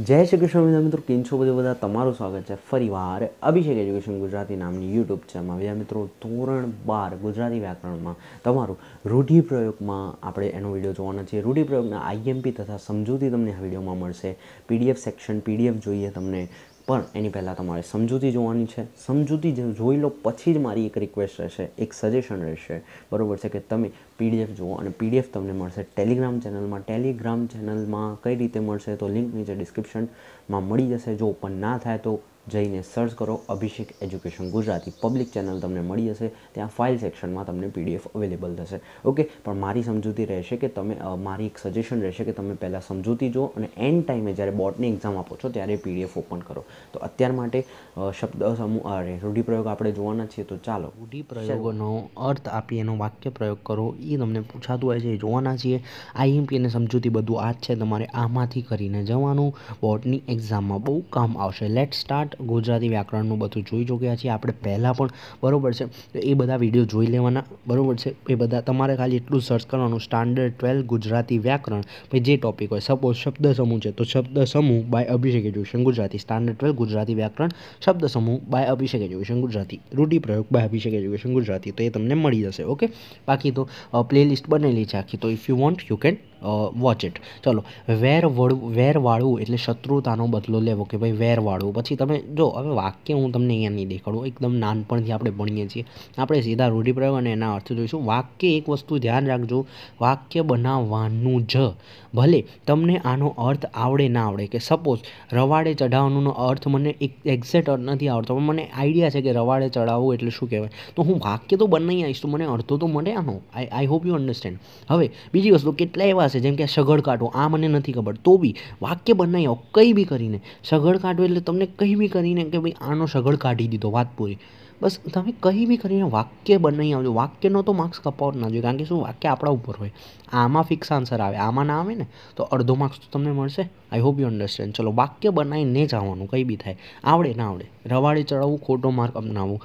જય શ્રી કૃષ્ણ બધા મિત્રો કેમ છો બધું બધા તમારું સ્વાગત છે ફરીવાર અભિષેક એજ્યુકેશન ગુજરાતી નામની યુટ્યુબ ચેનલમાં બધા મિત્રો ધોરણ બાર ગુજરાતી વ્યાકરણમાં તમારું રૂઢિપ્રયોગમાં આપણે એનો વિડીયો જોવાના છે રૂઢિપ્રયોગના આઈએમપી તથા સમજૂતી તમને આ વિડીયોમાં મળશે પીડીએફ સેક્શન પીડીએફ જોઈએ તમને પણ એની પહેલાં તમારે સમજૂતી જોવાની છે સમજૂતી જોઈ લો પછી જ મારી એક રિક્વેસ્ટ રહેશે એક સજેશન રહેશે બરાબર છે કે તમે પીડીએફ જુઓ અને પીડીએફ તમને મળશે ટેલિગ્રામ ચેનલમાં ટેલિગ્રામ ચેનલમાં કઈ રીતે મળશે તો લિંક નીચે ડિસ્ક્રિપ્શનમાં મળી જશે જો પણ ના થાય તો જઈને સર્ચ કરો Abhishek education Gujarati public channel તમને મળી જશે ત્યાં ફાઇલ સેક્શનમાં તમને પીડીએફ અવેલેબલ થશે ઓકે પણ મારી સમજૂતી રહેશે કે તમે મારી એક સજેશન રહેશે કે તમે પહેલાં સમજૂતી જો અને એન્ડ ટાઈમે જ્યારે બોર્ડની એક્ઝામ આપો છો ત્યારે પીડીએફ ઓપન કરો તો અત્યાર માટે શબ્દ સમૂહ અરે રૂઢિપ્રયોગ આપણે જોવાના છીએ તો ચાલો રૂઢિપ્રયોગોનો અર્થ આપી એનો વાક્ય પ્રયોગ કરો એ તમને પૂછાતું હોય છે એ જોવાના છીએ આઈએમપી અને સમજૂતી બધું આ જ છે તમારે આમાંથી કરીને જવાનું બોર્ડની એક્ઝામમાં બહુ કામ આવશે લેટ સ્ટાર્ટ પાઠ ગુજરાતી વ્યાકરણનું બધું જોઈ ચૂક્યા છીએ આપણે પહેલાં પણ બરાબર છે તો એ બધા વિડીયો જોઈ લેવાના બરાબર છે એ બધા તમારે ખાલી એટલું સર્ચ કરવાનું સ્ટાન્ડર્ડ ટ્વેલ્વ ગુજરાતી વ્યાકરણ પછી જે ટોપિક હોય સપોઝ શબ્દ સમૂહ છે તો શબ્દ સમૂહ by Abhishek education Gujarati standard twelve Gujarati વ્યાકરણ શબ્દ સમૂહ બાય અભિષેક એજ્યુકેશન ગુજરાતી રૂઢિ પ્રયોગ બાય અભિષેક એજ્યુકેશન ગુજરાતી તો એ તમને મળી જશે ઓકે બાકી તો પ્લેલિસ્ટ બનેલી છે આખી તો if you want you can watch it ચલો વેર વળવું વેર વાળવું એટલે શત્રુતાનો બદલો લેવો કે ભાઈ વેર વાળવું પછી તમે જો હવે વાક્ય હું તમને અહીંયા નહીં દેખાડું એકદમ નાનપણથી આપણે ભણીએ છીએ આપણે સીધા રૂઢિપ્રયોગ અને એના અર્થ જોઈશું વાક્ય એક વસ્તુ ધ્યાન રાખજો વાક્ય બનાવવાનું જ ભલે તમને આનો અર્થ આવડે ના આવડે કે સપોઝ રવાડે ચઢાવવાનો અર્થ મને એક એક્ઝેક્ટ અર્થ નથી આવડતો પણ મને આઈડિયા છે કે રવાડે ચડાવવું એટલે શું કહેવાય તો હું વાક્ય તો બનાવી આવીશ તો મને અડધો તો મને આનો I I hope you understand હવે બીજી વસ્તુ કેટલા એવા પાસે જેમ કે સઘળ કાઢો આ મને નથી ખબર તો બી વાક્ય બનાવ્યો કંઈ બી કરીને સઘળ કાઢો એટલે તમને કંઈ બી કરીને કે ભાઈ આનો સઘળ કાઢી દીધો વાત પૂરી બસ તમે કંઈ બી કરીને વાક્ય બનાવી આવજો વાક્યનો તો માર્ક્સ કપાવવો ના જોઈએ કારણ કે શું વાક્ય આપણા ઉપર હોય આમાં ફિક્સ આન્સર આવે આમાં ના આવે ને તો અડધો માર્ક્સ તો તમને મળશે આઈ હોપ યુ અન્ડરસ્ટેન્ડ ચલો વાક્ય બનાવીને જ આવવાનું કંઈ બી થાય આવડે ના આવડે રવાડે ચડાવવું ખોટો માર્ક અપનાવવું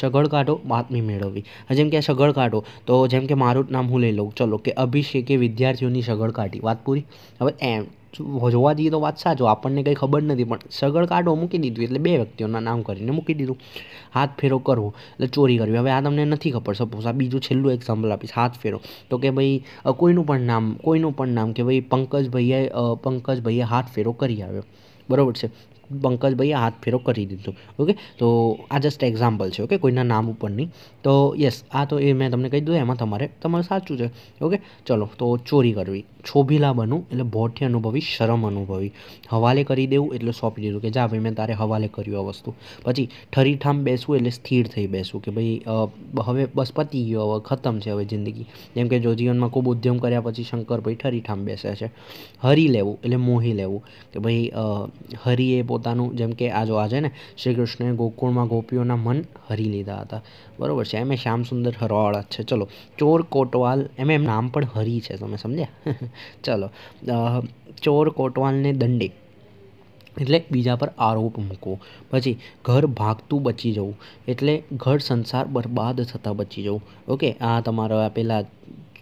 સગળ કાઢો બાતમી મેળવવી જેમ કે સગળ કાઢો તો જેમ કે મારું નામ હું લઈ લઉં ચલો કે અભિષેકે વિદ્યાર્થીઓની સગળ કાઢી વાત પૂરી હવે એમ જોવા જઈએ તો વાત સાચો આપણને કંઈ ખબર નથી પણ સગળ કાઢો મૂકી દીધું એટલે બે વ્યક્તિઓના નામ કરીને મૂકી દીધું હાથ ફેરો કરવો એટલે ચોરી કરવી હવે આ તમને નથી ખબર સપોઝ આ બીજું છેલ્લું એક્ઝામ્પલ આપીશ હાથ ફેરો તો કે ભાઈ કોઈનું પણ નામ કોઈનું પણ નામ કે ભાઈ પંકજ પંકજ પંકજભાઈએ હાથ ફેરો કરી આવ્યો બરાબર છે પંકજભાઈએ હાથ ફેરો કરી દીધો ઓકે તો આ જસ્ટ એક્ઝામ્પલ છે ઓકે કોઈના નામ ઉપરની તો યસ આ તો એ મેં તમને કહી દીધું એમાં તમારે તમારે સાચું છે ઓકે ચલો તો ચોરી કરવી છોભીલા બનવું એટલે ભોઠી અનુભવી શરમ અનુભવી હવાલે કરી દેવું એટલે સોંપી દીધું કે જા ભાઈ મેં તારે હવાલે કર્યું આ વસ્તુ પછી ઠરીઠામ બેસવું એટલે સ્થિર થઈ બેસવું કે ભાઈ હવે બસ પતી ગયો હવે ખતમ છે હવે જિંદગી જેમ કે જો જીવનમાં ખૂબ ઉદ્યમ કર્યા પછી શંકર ભાઈ ઠરીઠામ બેસે છે હરી લેવું એટલે મોહી લેવું કે ભાઈ એ પોતે પોતાનું જેમ કે આ જો છે ને શ્રી કૃષ્ણએ ગોકુળમાં ગોપીઓના મન હરી લીધા હતા બરાબર છે એમ એ સુંદર હરવાળા છે ચલો ચોર કોટવાલ એમ એમ નામ પણ હરી છે તમે સમજ્યા ચલો ચોર કોટવાલને દંડે એટલે બીજા પર આરોપ મૂકવો પછી ઘર ભાગતું બચી જવું એટલે ઘર સંસાર બરબાદ થતાં બચી જવું ઓકે આ તમારા પેલા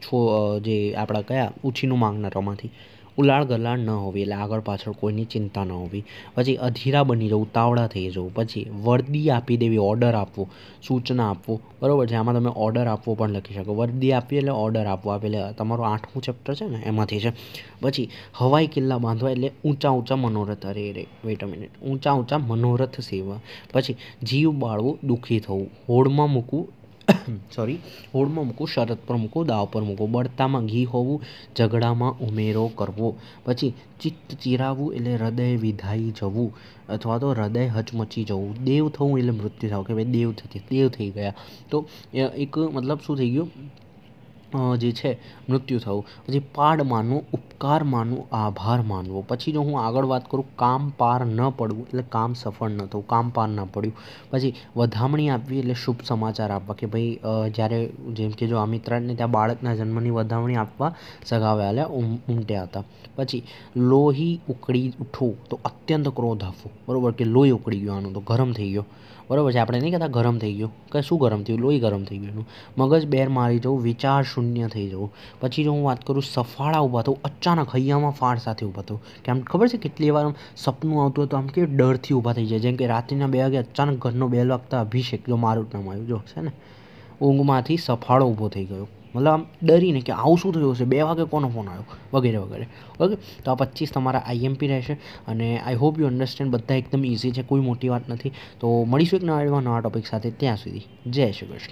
છો જે આપણા કયા ઉછીનું માંગનારામાંથી ઉલાળ ગલાળ ન હોવી એટલે આગળ પાછળ કોઈની ચિંતા ન હોવી પછી અધીરા બની જવું ઉતાવળા થઈ જવું પછી વર્દી આપી દેવી ઓર્ડર આપવો સૂચના આપવો બરાબર છે આમાં તમે ઓર્ડર આપવો પણ લખી શકો વર્દી આપવી એટલે ઓર્ડર આપવો આપે એટલે તમારું આઠમું ચેપ્ટર છે ને એમાંથી છે પછી હવાઈ કિલ્લા બાંધવા એટલે ઊંચા ઊંચા મનોરથ અરે રે વેટ અ મિનિટ ઊંચા ઊંચા મનોરથ સેવા પછી જીવ બાળવું દુઃખી થવું હોડમાં મૂકવું સોરી હોડમાં મૂકું શરત પર મૂકું દાવ પર મૂકો બળતામાં ઘી હોવું ઝઘડામાં ઉમેરો કરવો પછી ચિત્ત ચિરાવવું એટલે હૃદય વિધાઈ જવું અથવા તો હૃદય હચમચી જવું દેવ થવું એટલે મૃત્યુ થવું કે ભાઈ દેવ થતી દેવ થઈ ગયા તો એક મતલબ શું થઈ ગયું જે છે મૃત્યુ થવું પછી પાડ માનવું ઉપકાર માનવું આભાર માનવો પછી જો હું આગળ વાત કરું કામ પાર ન પડવું એટલે કામ સફળ ન થવું કામ પાર ન પડ્યું પછી વધામણી આપવી એટલે શુભ સમાચાર આપવા કે ભાઈ જ્યારે જેમ કે જો આ મિત્રને ત્યાં બાળકના જન્મની વધામણી આપવા સગાવ્યા ઉમટ્યા હતા પછી લોહી ઉકળી ઉઠવું તો અત્યંત ક્રોધ આપવો બરાબર કે લોહી ઉકળી ગયો આનું તો ગરમ થઈ ગયો બરાબર છે આપણે નહીં કહેતા ગરમ થઈ ગયું કે શું ગરમ થયું લોહી ગરમ થઈ ગયું મગજ બેર મારી જવું વિચાર શૂન્ય થઈ જવું પછી જો હું વાત કરું સફાળા ઊભા થવું અચાનક હૈયામાં ફાળ સાથે ઊભા થવું કે આમ ખબર છે કેટલી વાર સપનું આવતું હતું આમ કે ડરથી ઊભા થઈ જાય જેમ કે રાત્રિના બે વાગે અચાનક ઘરનો બેલ વાગતા અભિષેક જો મારું નામ આવ્યું જો છે ને ઊંઘમાંથી સફાળો ઊભો થઈ ગયો મતલબ ડરીને કે આવું શું થયું હશે બે વાગે કોનો ફોન આવ્યો વગેરે વગેરે ઓકે તો આ પચીસ તમારા આઈએમપી રહેશે અને આઈ હોપ યુ અન્ડરસ્ટેન્ડ બધા એકદમ ઇઝી છે કોઈ મોટી વાત નથી તો મળીશું એક નવા નવા ટોપિક સાથે ત્યાં સુધી જય શ્રી કૃષ્ણ